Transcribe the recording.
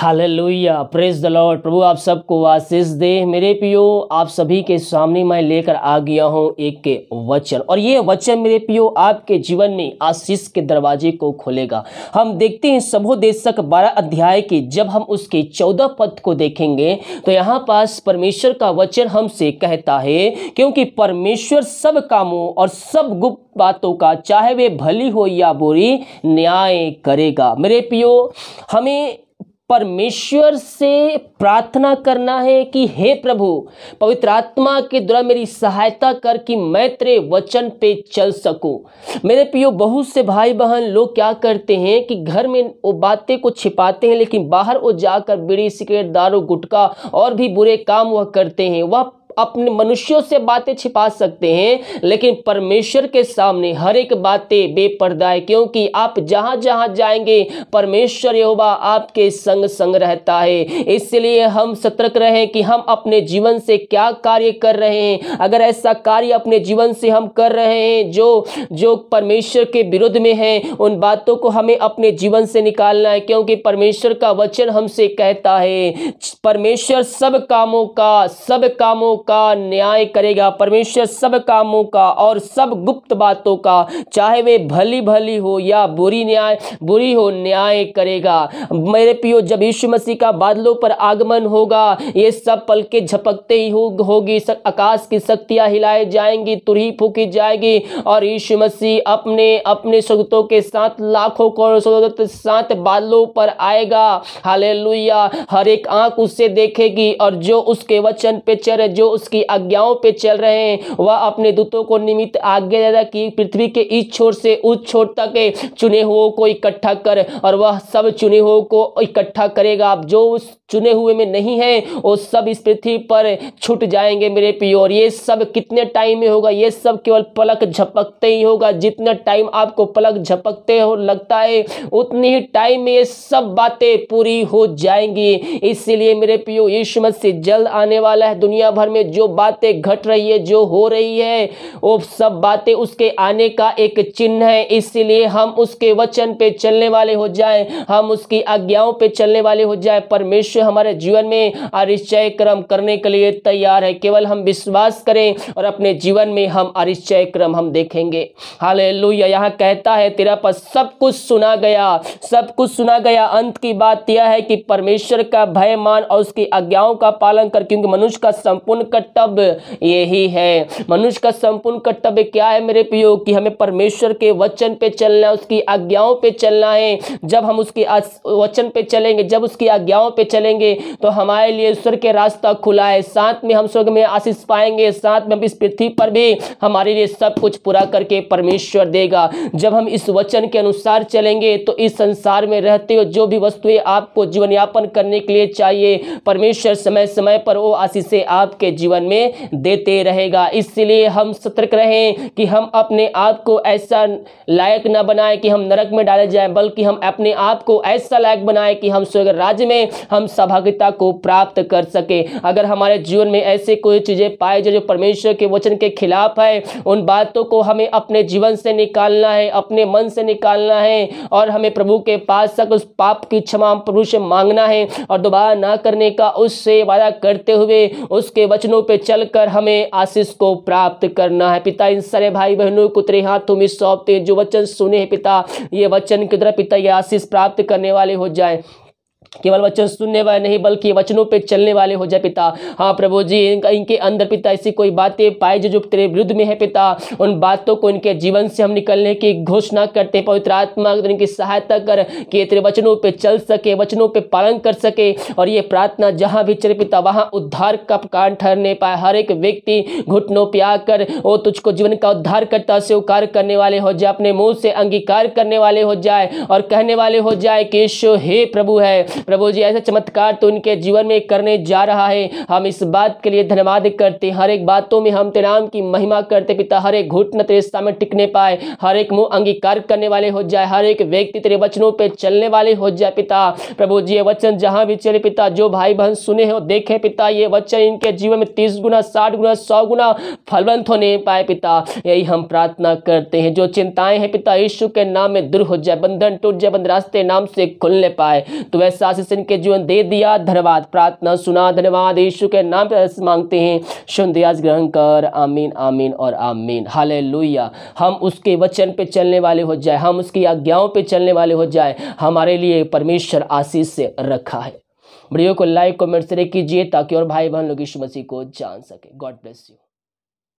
hallelujah praise the lord प्रभु आप सबको आशीष दे मेरे पियो आप सभी के सामने मैं लेकर आ गया हूँ एक के वचन और ये वचन मेरे पियो आपके जीवन में आशीष के दरवाजे को खोलेगा हम देखते हैं सभोदेशक बारह अध्याय की जब हम उसके चौदह पद को देखेंगे तो यहाँ पास परमेश्वर का वचन हमसे कहता है क्योंकि परमेश्वर सब कामों और सब गुप्त बातों का चाहे वे भली हो या बुरी न्याय करेगा मेरे पियो हमें परमेश्वर से प्रार्थना करना है कि हे प्रभु पवित्र आत्मा के द्वारा मेरी सहायता कर कि मैं तेरे वचन पे चल सकूं मेरे पियो बहुत से भाई बहन लोग क्या करते हैं कि घर में वो बातें को छिपाते हैं लेकिन बाहर वो जाकर बीड़ी सिगरेट दारू गुटखा और भी बुरे काम वह करते हैं वह अपने मनुष्यों से बातें छिपा सकते हैं लेकिन परमेश्वर के सामने हर एक बातें बेपर्दा है क्योंकि आप जहाँ जहां जाएंगे परमेश्वर यहोवा आपके संग संग रहता है इसलिए हम सतर्क रहें कि हम अपने जीवन से क्या कार्य कर रहे हैं अगर ऐसा कार्य अपने जीवन से हम कर रहे हैं जो जो परमेश्वर के विरुद्ध में है उन बातों को हमें अपने जीवन से निकालना है क्योंकि परमेश्वर का वचन हमसे कहता है परमेश्वर सब कामों का सब कामों का न्याय करेगा परमेश्वर सब कामों का और सब गुप्त बातों का चाहे वे भली भली हो या बुरी न्याय बुरी हो न्याय करेगा मेरे पियो जब यीशु मसीह का बादलों पर आगमन होगा ये सब पल के झपकते ही हो, होगी आकाश की शक्तियां हिलाए जाएंगी तुरही फूकी जाएगी और यीशु मसीह अपने अपने स्वगतों के साथ लाखों करोड़ साथ बादलों पर आएगा हाले हर एक आंख उससे देखेगी और जो उसके वचन पे चर जो उसकी आज्ञाओं पे चल रहे हैं वह अपने दूतों को निमित्त आज्ञा देता कि पृथ्वी के इस छोर से उस छोर तक चुने हुओं को इकट्ठा कर और वह सब चुने हुओं को इकट्ठा करेगा जो उस चुने हुए में नहीं है वो सब इस पृथ्वी पर छूट जाएंगे मेरे पियो और ये सब कितने टाइम में होगा ये सब केवल पलक झपकते ही होगा जितना टाइम आपको पलक झपकते हो लगता है उतनी ही टाइम में ये सब बातें पूरी हो जाएंगी इसलिए मेरे पियो यीशु मसीह जल्द आने वाला है दुनिया भर में में जो बातें घट रही है जो हो रही है वो सब बातें उसके आने का एक चिन्ह है इसलिए हम उसके वचन पे चलने वाले हो जाएं हम उसकी आज्ञाओं पे चलने वाले हो जाएं परमेश्वर हमारे जीवन में अरिश्चय क्रम करने के लिए तैयार है केवल हम विश्वास करें और अपने जीवन में हम अरिश्चय क्रम हम देखेंगे हाल यहाँ कहता है तेरा पर सब कुछ सुना गया सब कुछ सुना गया अंत की बात यह है कि परमेश्वर का भय मान और उसकी आज्ञाओं का पालन कर क्योंकि मनुष्य का संपूर्ण कर्तव्य यही है मनुष्य का संपूर्ण कर्तव्य क्या है मेरे प्रियो कि हमें परमेश्वर के वचन पे चलना है उसकी आज्ञाओं पे चलना है जब हम उसके वचन पे चलेंगे जब उसकी आज्ञाओं पे चलेंगे तो हमारे लिए ईश्वर के रास्ता खुला है साथ में हम स्वर्ग में आशीष पाएंगे साथ में इस पृथ्वी पर भी हमारे लिए सब कुछ पूरा करके परमेश्वर देगा जब हम इस वचन के अनुसार चलेंगे तो इस संसार में रहते हुए जो भी वस्तुएं आपको जीवन यापन करने के लिए चाहिए परमेश्वर समय समय पर वो आशीषें आपके जीवन में देते रहेगा इसलिए हम सतर्क रहें कि हम अपने आप को ऐसा लायक ना बनाए कि हम नरक में डाले जाएं बल्कि हम अपने आप को ऐसा लायक बनाए कि हम स्वर्ग राज्य में हम सहभागिता को प्राप्त कर सके अगर हमारे जीवन में ऐसे कोई चीज़ें पाए जाए जो परमेश्वर के वचन के खिलाफ है उन बातों को हमें अपने जीवन से निकालना है अपने मन से निकालना है और हमें प्रभु के पास तक उस पाप की क्षमा प्रभु से मांगना है और दोबारा ना करने का उससे वादा करते हुए उसके वचन वचनों पे चलकर हमें आशीष को प्राप्त करना है पिता इन सारे भाई बहनों को तेरे हाथों में सौंपते जो वचन सुने हैं पिता ये वचन की तरह पिता ये आशीष प्राप्त करने वाले हो जाए केवल वचन सुनने वाले नहीं बल्कि वचनों पे चलने वाले हो जाए पिता हाँ प्रभु जी इनका इनके अंदर पिता ऐसी कोई बातें पाए जो जो तेरे विरुद्ध में है पिता उन बातों को इनके जीवन से हम निकलने की घोषणा करते हैं पवित्र आत्मा इनकी सहायता कर कि तेरे वचनों पे चल सके वचनों पे पालन कर सके और ये प्रार्थना जहाँ भी चले पिता वहाँ उद्धार का कारण ठहरने पाए हर एक व्यक्ति घुटनों पर आकर वो तुझको जीवन का उद्धार करता से उकार करने वाले हो जाए अपने मुँह से अंगीकार करने वाले हो जाए और कहने वाले हो जाए कि शो हे प्रभु है प्रभु जी ऐसा चमत्कार तो उनके जीवन में करने जा रहा है हम इस बात के लिए धन्यवाद करते हर एक बातों में हम तेरे नाम की महिमा करते पिता हर एक घुटन तेरे सामने टिकने पाए हर एक मुंह अंगीकार करने वाले हो जाए हर एक व्यक्ति तेरे वचनों पर चलने वाले हो जाए पिता प्रभु जी ये वचन जहाँ भी चले पिता जो भाई बहन सुने हो देखे पिता ये वचन इनके जीवन में तीस गुना साठ गुना सौ गुना फलवंत होने पाए पिता यही हम प्रार्थना करते हैं जो चिंताएं हैं पिता यीशु के नाम में दूर हो जाए बंधन टूट जाए बंद रास्ते नाम से खुलने पाए तो वैसे शासित के जीवन दे दिया धन्यवाद प्रार्थना सुना धन्यवाद यीशु के नाम पर मांगते हैं शुनदयास ग्रहण कर आमीन आमीन और आमीन हाल हम उसके वचन पे चलने वाले हो जाए हम उसकी आज्ञाओं पे चलने वाले हो जाए हमारे लिए परमेश्वर आशीष से रखा है वीडियो को लाइक कमेंट शेयर कीजिए ताकि और भाई बहन लोग यीशु मसीह को जान सके गॉड ब्लेस यू